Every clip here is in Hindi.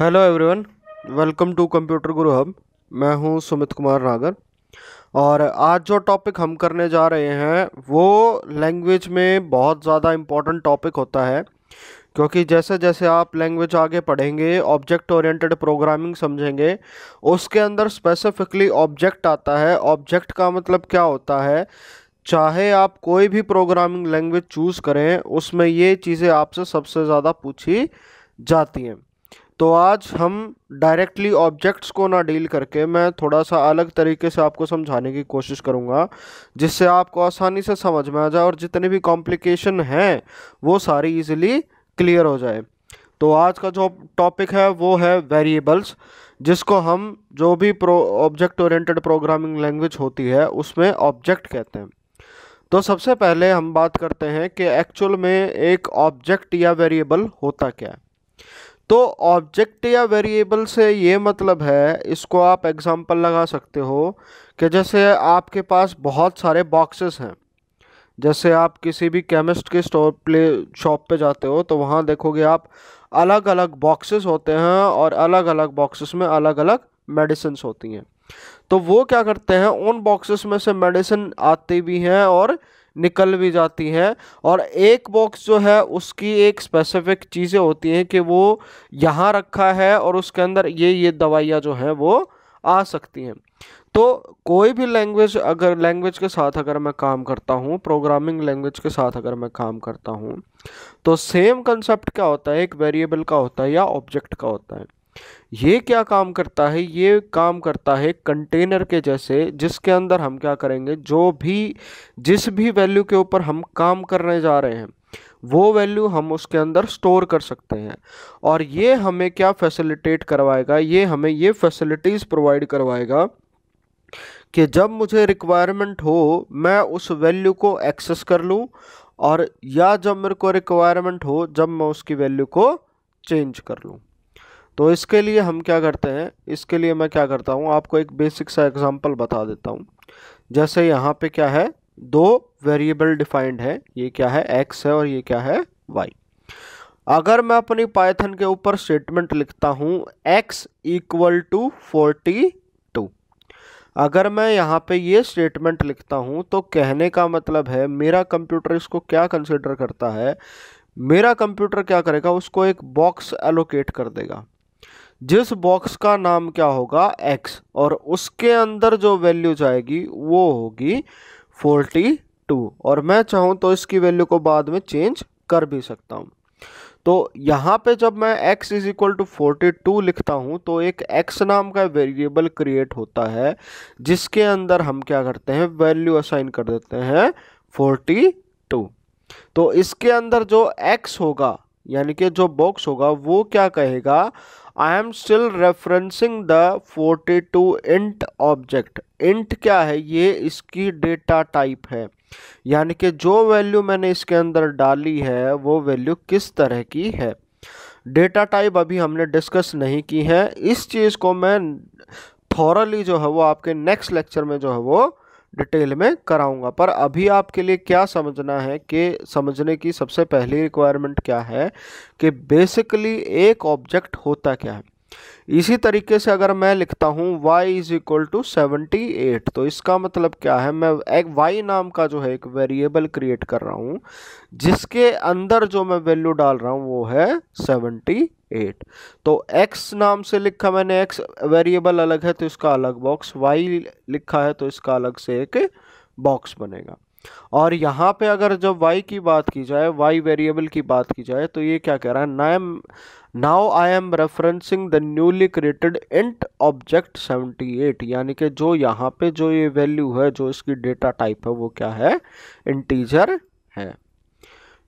hello everyone welcome to computer guru hub मैं हूं सुमित कुमार नागर और आज जो टॉपिक हम करने जा रहे हैं वो लैंग्वेज में बहुत ज़्यादा इम्पॉर्टेंट टॉपिक होता है क्योंकि जैसे जैसे आप लैंग्वेज आगे पढ़ेंगे ऑब्जेक्ट ओरिएंटेड प्रोग्रामिंग समझेंगे उसके अंदर स्पेसिफिकली ऑब्जेक्ट आता है ऑब्जेक्ट का मतलब क्या होता है चाहे आप कोई भी प्रोग्रामिंग लैंग्वेज चूज़ करें उसमें ये चीज़ें आपसे सबसे ज़्यादा पूछी जाती हैं तो आज हम डायरेक्टली ऑब्जेक्ट्स को ना डील करके मैं थोड़ा सा अलग तरीके से आपको समझाने की कोशिश करूँगा जिससे आपको आसानी से समझ में आ जाए और जितने भी कॉम्प्लिकेशन हैं वो सारी ईजिली क्लियर हो जाए तो आज का जो टॉपिक है वो है वेरिएबल्स जिसको हम जो भी pro object oriented programming language होती है उसमें ऑब्जेक्ट कहते हैं तो सबसे पहले हम बात करते हैं कि एक्चुअल में एक ऑब्जेक्ट या वेरिएबल होता क्या है तो ऑब्जेक्ट या वेरिएबल से ये मतलब है इसको आप एग्जांपल लगा सकते हो कि जैसे आपके पास बहुत सारे बॉक्सेस हैं जैसे आप किसी भी केमिस्ट के स्टोर प्ले शॉप पे जाते हो तो वहाँ देखोगे आप अलग अलग बॉक्सेस होते हैं और अलग अलग बॉक्सेस में अलग अलग मेडिसिन होती हैं तो वो क्या करते हैं उन बॉक्सेस में से मेडिसिन आती भी हैं और निकल भी जाती हैं और एक बॉक्स जो है उसकी एक स्पेसिफिक चीज़ें होती हैं कि वो यहाँ रखा है और उसके अंदर ये ये दवाइयाँ जो हैं वो आ सकती हैं तो कोई भी लैंग्वेज अगर लैंग्वेज के साथ अगर मैं काम करता हूँ प्रोग्रामिंग लैंग्वेज के साथ अगर मैं काम करता हूँ तो सेम कंसेप्ट क्या होता है एक वेरिएबल का होता है या ऑब्जेक्ट का होता है ये क्या काम करता है ये काम करता है कंटेनर के जैसे जिसके अंदर हम क्या करेंगे जो भी जिस भी वैल्यू के ऊपर हम काम करने जा रहे हैं वो वैल्यू हम उसके अंदर स्टोर कर सकते हैं और ये हमें क्या फैसिलिटेट करवाएगा ये हमें ये फैसिलिटीज़ प्रोवाइड करवाएगा कि जब मुझे रिक्वायरमेंट हो मैं उस वैल्यू को एक्सेस कर लूँ और या जब मेरे को रिक्वायरमेंट हो जब मैं उसकी वैल्यू को चेंज कर लूँ तो इसके लिए हम क्या करते हैं इसके लिए मैं क्या करता हूँ आपको एक बेसिक सा एग्जांपल बता देता हूँ जैसे यहाँ पे क्या है दो वेरिएबल डिफाइंड है ये क्या है एक्स है और ये क्या है वाई अगर मैं अपनी पाइथन के ऊपर स्टेटमेंट लिखता हूँ X equal to forty two अगर मैं यहाँ पे ये स्टेटमेंट लिखता हूँ तो कहने का मतलब है मेरा कंप्यूटर इसको क्या कंसिडर करता है मेरा कंप्यूटर क्या करेगा उसको एक बॉक्स एलोकेट कर देगा जिस बॉक्स का नाम क्या होगा एक्स और उसके अंदर जो वैल्यू जाएगी वो होगी फोर्टी टू और मैं चाहूँ तो इसकी वैल्यू को बाद में चेंज कर भी सकता हूँ तो यहाँ पे जब मैं x is equal to forty two लिखता हूँ तो एक x नाम का वेरिएबल क्रिएट होता है जिसके अंदर हम क्या करते हैं वैल्यू असाइन कर देते हैं फोर्टी टू तो इसके अंदर जो x होगा यानी कि जो बॉक्स होगा वो क्या कहेगा I am still referencing the 42 int object int क्या है ये इसकी डेटा टाइप है यानी कि जो वैल्यू मैंने इसके अंदर डाली है वो वैल्यू किस तरह की है डेटा टाइप अभी हमने डिस्कस नहीं की है इस चीज़ को मैं थॉरली जो है वो आपके नेक्स्ट लेक्चर में जो है वो डिटेल में कराऊंगा पर अभी आपके लिए क्या समझना है कि समझने की सबसे पहली रिक्वायरमेंट क्या है कि बेसिकली एक ऑब्जेक्ट होता क्या है इसी तरीके से अगर मैं लिखता हूँ y is equal to seventy eight तो इसका मतलब क्या है मैं एक y नाम का जो है एक वेरिएबल क्रिएट कर रहा हूँ जिसके अंदर जो मैं वैल्यू डाल रहा हूँ वो है सेवेंटी एट तो x नाम से लिखा मैंने x वेरिएबल अलग है तो इसका अलग बॉक्स y लिखा है तो इसका अलग से एक बॉक्स बनेगा और यहाँ पे अगर जब y की बात की जाए y वेरिएबल की बात की जाए तो ये क्या कह रहा है name now I am referencing the newly created int object 78 यानी कि जो यहाँ पे जो ये वैल्यू है जो इसकी डेटा टाइप है वो क्या है इंटीजर है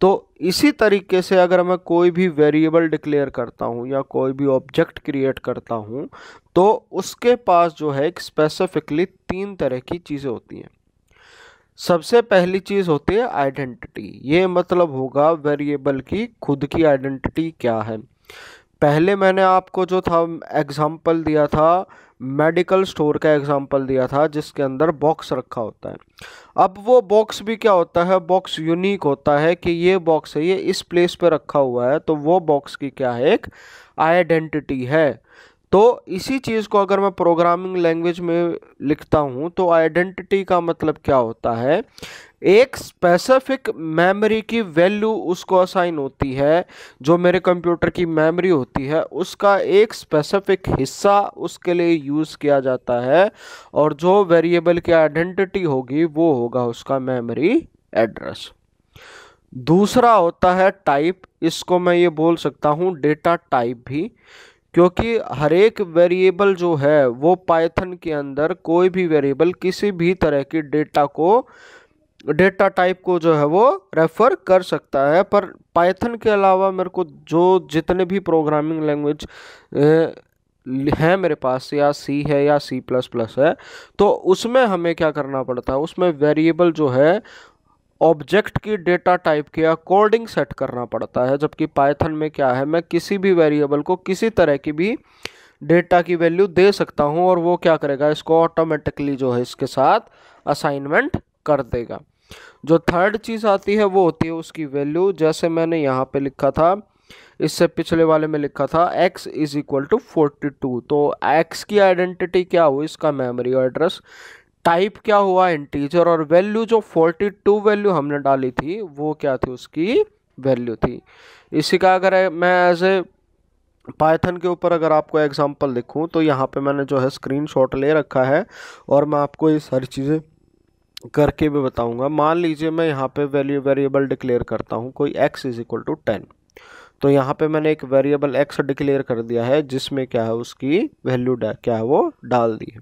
तो इसी तरीके से अगर मैं कोई भी वेरिएबल डिक्लेयर करता हूँ या कोई भी ऑब्जेक्ट क्रिएट करता हूँ तो उसके पास जो है स्पेसिफिकली तीन तरह की चीज़ें होती हैं सबसे पहली चीज़ होती है आइडेंटिटी ये मतलब होगा वेरिएबल की खुद की आइडेंटिटी क्या है पहले मैंने आपको जो था एग्ज़ाम्पल दिया था मेडिकल स्टोर का एग्ज़ाम्पल दिया था जिसके अंदर बॉक्स रखा होता है अब वो बॉक्स भी क्या होता है बॉक्स यूनिक होता है कि ये बॉक्स है ये इस प्लेस पे रखा हुआ है तो वो बॉक्स की क्या है एक आइडेंटिटी है तो इसी चीज़ को अगर मैं प्रोग्रामिंग लैंग्वेज में लिखता हूँ तो आइडेंटिटी का मतलब क्या होता है एक स्पेसिफिक मेमोरी की वैल्यू उसको असाइन होती है जो मेरे कंप्यूटर की मेमोरी होती है उसका एक स्पेसिफिक हिस्सा उसके लिए यूज़ किया जाता है और जो वेरिएबल की आइडेंटिटी होगी वो होगा उसका मेमोरी एड्रेस दूसरा होता है टाइप इसको मैं ये बोल सकता हूँ डेटा टाइप भी क्योंकि हर एक वेरिएबल जो है वो पाइथन के अंदर कोई भी वेरिएबल किसी भी तरह की डेटा को डेटा टाइप को जो है वो रेफ़र कर सकता है पर पाइथन के अलावा मेरे को जो जितने भी प्रोग्रामिंग लैंग्वेज है मेरे पास या सी है या सी प्लस प्लस है तो उसमें हमें क्या करना पड़ता है उसमें वेरिएबल जो है ऑब्जेक्ट की डेटा टाइप के अकॉर्डिंग सेट करना पड़ता है जबकि पाइथन में क्या है मैं किसी भी वेरिएबल को किसी तरह की भी डेटा की वैल्यू दे सकता हूँ और वो क्या करेगा इसको ऑटोमेटिकली जो है इसके साथ असाइनमेंट कर देगा जो थर्ड चीज़ आती है वो होती है उसकी वैल्यू जैसे मैंने यहाँ पर लिखा था इससे पिछले वाले में लिखा था x is equal to forty two तो x की आइडेंटिटी क्या हुई इसका मेमोरी एड्रेस टाइप क्या हुआ इंटीजर और वैल्यू जो 42 वैल्यू हमने डाली थी वो क्या थी उसकी वैल्यू थी इसी का अगर मैं एज ए पाइथन के ऊपर अगर आपको एग्जांपल लिखूं तो यहाँ पे मैंने जो है स्क्रीनशॉट ले रखा है और मैं आपको ये सारी चीज़ें करके भी बताऊंगा मान लीजिए मैं यहाँ पे वैल्यू वेरिएबल डिक्लेयर करता हूँ कोई X is equal to ten तो यहाँ पे मैंने एक वेरिएबल एक्स डिक्लेयर कर दिया है जिसमें क्या है उसकी वैल्यू क्या है वो डाल दी है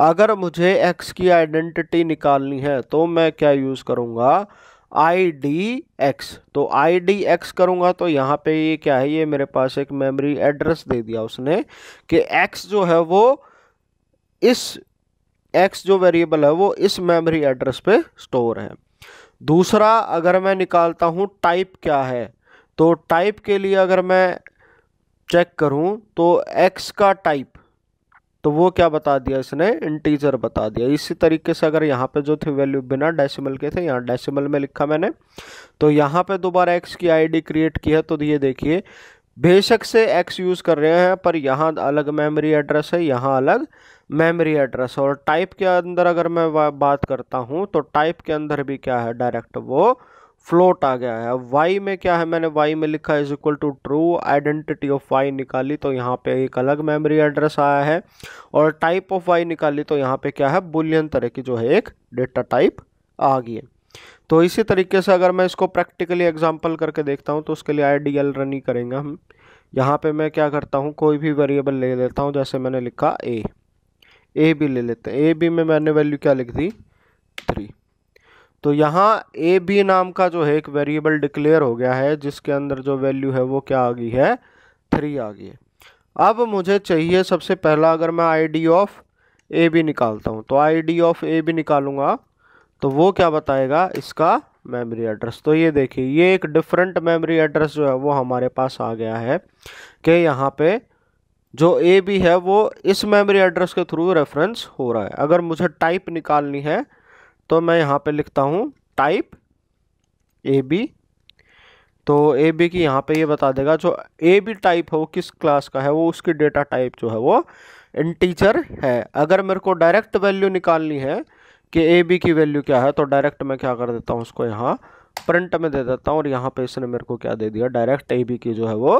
अगर मुझे एक्स की आइडेंटिटी निकालनी है तो मैं क्या यूज़ करूँगा आई डी एक्स तो आई डी एक्स करूँगा तो यहाँ पे ये क्या है ये मेरे पास एक मेमोरी एड्रेस दे दिया उसने कि एक्स जो है वो इस एक्स जो वेरिएबल है वो इस मेमोरी एड्रेस पे स्टोर है दूसरा अगर मैं निकालता हूँ टाइप क्या है तो टाइप के लिए अगर मैं चेक करूँ तो एक्स का टाइप तो वो क्या बता दिया इसने इंटीजर बता दिया इसी तरीके से अगर यहाँ पे जो थे वैल्यू बिना डेसिमल के थे यहाँ डेसिमल में लिखा मैंने तो यहाँ पे दोबारा एक्स की आईडी क्रिएट की है तो ये देखिए बेशक से एक्स यूज़ कर रहे हैं पर यहाँ अलग मेमोरी एड्रेस है यहाँ अलग मेमोरी एड्रेस और टाइप के अंदर अगर मैं बात करता हूँ तो टाइप के अंदर भी क्या है डायरेक्ट वो फ्लोट आ गया है वाई में क्या है मैंने वाई में लिखा is equal to true identity of Y निकाली तो यहाँ पे एक अलग मेमोरी एड्रेस आया है और टाइप ऑफ वाई निकाली तो यहाँ पे क्या है बुलियन तरह की जो है एक डेटा टाइप आ गई है तो इसी तरीके से अगर मैं इसको प्रैक्टिकली एग्जाम्पल करके देखता हूँ तो उसके लिए आई डी एल रन ही करेंगे हम यहाँ पर मैं क्या करता हूँ कोई भी वेरिएबल ले लेता हूँ जैसे मैंने लिखा ए ए भी ले लेते हैं ए बी में मैंने वैल्यू क्या लिख दी थ्री तो यहाँ ए बी नाम का जो है एक वेरिएबल डिक्लेयर हो गया है जिसके अंदर जो वैल्यू है वो क्या आ गई है थ्री आ गई है अब मुझे चाहिए सबसे पहला अगर मैं I D of A B निकालता हूँ तो I D of A B निकालूंगा तो वो क्या बताएगा इसका मेमोरी एड्रेस तो ये देखिए ये एक डिफरेंट मेमोरी एड्रेस जो है वो हमारे पास आ गया है कि यहाँ पे जो ए बी है वो इस मेमोरी एड्रेस के थ्रू रेफरेंस हो रहा है अगर मुझे टाइप निकालनी है तो मैं यहाँ पे लिखता हूँ टाइप ए बी तो ए बी की यहाँ पे ये यह बता देगा जो ए बी टाइप है वो किस क्लास का है वो उसकी डेटा टाइप जो है वो इंटीजर है अगर मेरे को डायरेक्ट वैल्यू निकालनी है कि ए बी की वैल्यू क्या है तो डायरेक्ट मैं क्या कर देता हूँ उसको यहाँ प्रिंट में दे देता हूँ और यहाँ पे इसने मेरे को क्या दे दिया डायरेक्ट ए बी की जो है वो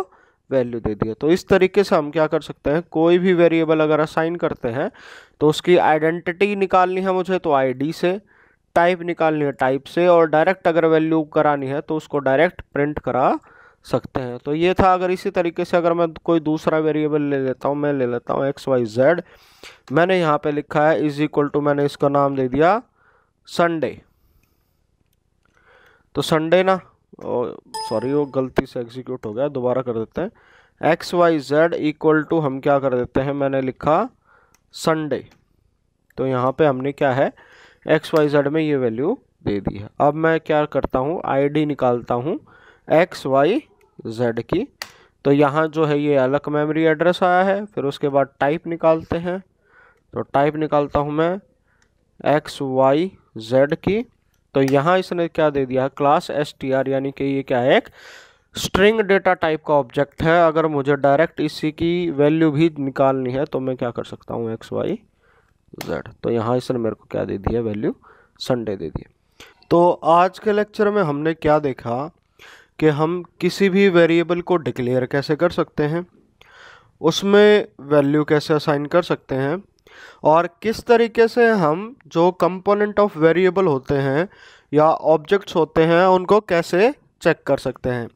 वैल्यू दे दिया तो इस तरीके से हम क्या कर सकते हैं कोई भी वेरिएबल अगर असाइन करते हैं तो उसकी आइडेंटिटी निकालनी है मुझे तो आईडी से टाइप निकालनी है टाइप से और डायरेक्ट अगर वैल्यू करानी है तो उसको डायरेक्ट प्रिंट करा सकते हैं तो ये था अगर इसी तरीके से अगर मैं कोई दूसरा वेरिएबल ले लेता हूँ मैं ले लेता हूँ एक्स वाई जेड मैंने यहाँ पे लिखा है इज इक्वल टू मैंने इसका नाम दे दिया संडे तो संडे ना सॉरी वो गलती से एग्जीक्यूट हो गया दोबारा कर देते हैं X Y Z equal to हम क्या कर देते हैं मैंने लिखा संडे तो यहाँ पे हमने क्या है एक्स वाई जेड में ये वैल्यू दे दी है अब मैं क्या करता हूँ आईडी निकालता हूँ एक्स वाई जेड की तो यहाँ जो है ये अलग मेमोरी एड्रेस आया है फिर उसके बाद टाइप निकालते हैं तो टाइप निकालता हूँ मैं एक्स वाई जेड की तो यहाँ इसने क्या दे दिया क्लास एस टी आर यानी कि ये क्या है एक स्ट्रिंग डेटा टाइप का ऑब्जेक्ट है अगर मुझे डायरेक्ट इसी की वैल्यू भी निकालनी है तो मैं क्या कर सकता हूँ एक्स वाई जेड तो यहाँ इसने मेरे को क्या दे दिया वैल्यू संडे दे दिया तो आज के लेक्चर में हमने क्या देखा कि हम किसी भी वेरिएबल को डिक्लेयर कैसे कर सकते हैं उसमें वैल्यू कैसे असाइन कर सकते हैं और किस तरीके से हम जो कंपोनेंट ऑफ वेरिएबल होते हैं या ऑब्जेक्ट्स होते हैं उनको कैसे चेक कर सकते हैं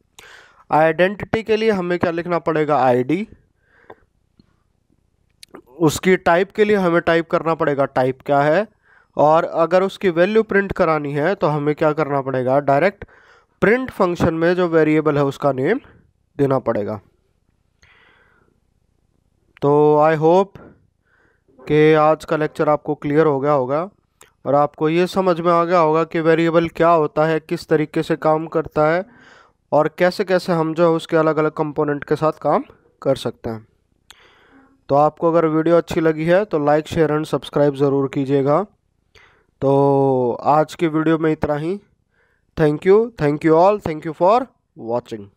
आइडेंटिटी के लिए हमें क्या लिखना पड़ेगा आईडी उसकी टाइप के लिए हमें टाइप करना पड़ेगा टाइप क्या है और अगर उसकी वैल्यू प्रिंट करानी है तो हमें क्या करना पड़ेगा डायरेक्ट प्रिंट फंक्शन में जो वेरिएबल है उसका नेम देना पड़ेगा तो आई होप कि आज का लेक्चर आपको क्लियर हो गया होगा और आपको ये समझ में आ गया होगा कि वेरिएबल क्या होता है किस तरीके से काम करता है और कैसे कैसे हम जो है उसके अलग अलग कंपोनेंट के साथ काम कर सकते हैं तो आपको अगर वीडियो अच्छी लगी है तो लाइक शेयर एंड सब्सक्राइब ज़रूर कीजिएगा तो आज की वीडियो में इतना ही thank you thank you all thank you for watching